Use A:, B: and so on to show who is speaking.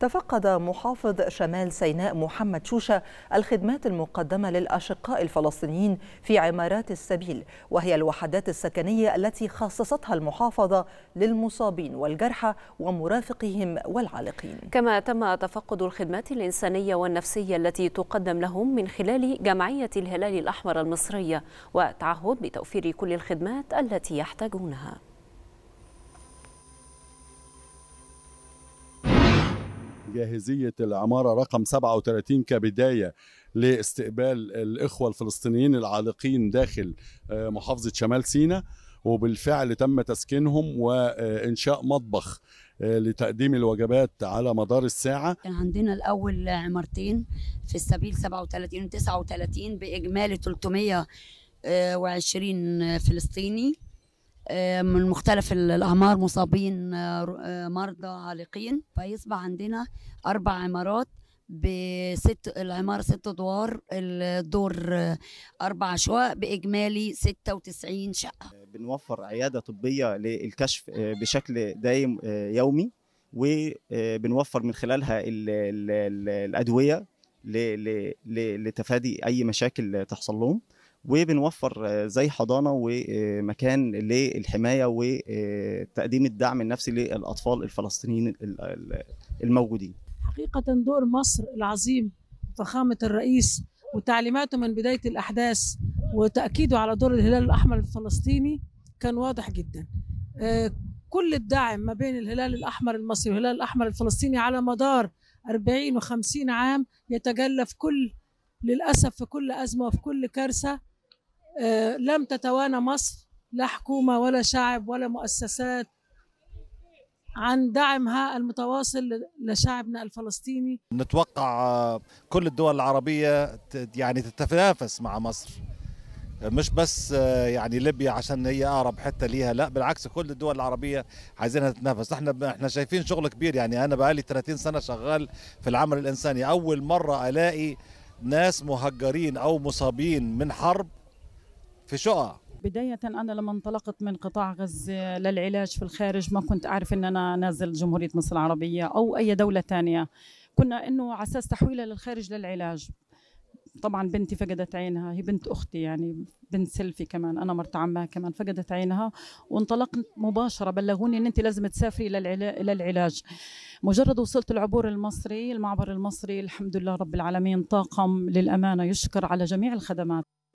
A: تفقد محافظ شمال سيناء محمد شوشة الخدمات المقدمة للأشقاء الفلسطينيين في عمارات السبيل وهي الوحدات السكنية التي
B: خصصتها
A: المحافظة للمصابين والجرحى ومرافقهم والعالقين
B: كما تم تفقد الخدمات الإنسانية والنفسية التي تقدم لهم من خلال جمعية الهلال الأحمر المصرية وتعهد بتوفير كل الخدمات التي يحتاجونها
C: جاهزية العمارة رقم 37 كبداية لاستقبال الإخوة الفلسطينيين العالقين داخل آه، محافظة شمال سيناء وبالفعل تم تسكينهم وإنشاء مطبخ آه، لتقديم الوجبات على مدار الساعة
B: كان عندنا الأول عمارتين في السبيل 37 و 39 بإجمالي 320 آه، فلسطيني آه، من مختلف الأعمار مصابين آه، آه، مرضى عالقين فيصبح عندنا أربع عمارات بست العمارة ست أدوار الدور أربع شقق بإجمالي 96 شقة
D: بنوفر عيادة طبية للكشف بشكل دايم يومي وبنوفر من خلالها الأدوية لتفادي أي مشاكل تحصل لهم وبنوفر آه، زي حضانه ومكان للحمايه وتقديم الدعم النفسي للاطفال الفلسطينيين الموجودين.
A: حقيقه دور مصر العظيم فخامه الرئيس وتعليماته من بدايه الاحداث وتاكيده على دور الهلال الاحمر الفلسطيني كان واضح جدا. آه، كل الدعم ما بين الهلال الاحمر المصري والهلال الاحمر الفلسطيني على مدار 40 و50 عام يتجلى في كل للاسف في كل ازمه وفي كل كارثه آه، لم تتوانى مصر لا حكومة ولا شعب ولا مؤسسات عن دعمها المتواصل لشعبنا الفلسطيني
E: نتوقع كل الدول العربية يعني تتنافس مع مصر مش بس آه، يعني ليبيا عشان هي اقرب حته ليها لا بالعكس كل الدول العربيه عايزينها تتنافس احنا احنا شايفين شغل كبير يعني انا بقالي 30 سنه شغال في العمل الانساني اول مره الاقي ناس مهجرين او مصابين من حرب في شقق
F: بداية أنا لما انطلقت من قطاع غزة للعلاج في الخارج ما كنت أعرف أن أنا نازل جمهورية مصر العربية أو أي دولة تانية كنا أنه على أساس تحويلها للخارج للعلاج طبعا بنتي فقدت عينها هي بنت أختي يعني بنت سلفي كمان أنا مرت عمها كمان فقدت عينها وانطلقت مباشرة بلغوني أن أنت لازم تسافري للعلاج مجرد وصلت العبور المصري المعبر المصري الحمد لله رب العالمين طاقم للأمانة يشكر على جميع الخدمات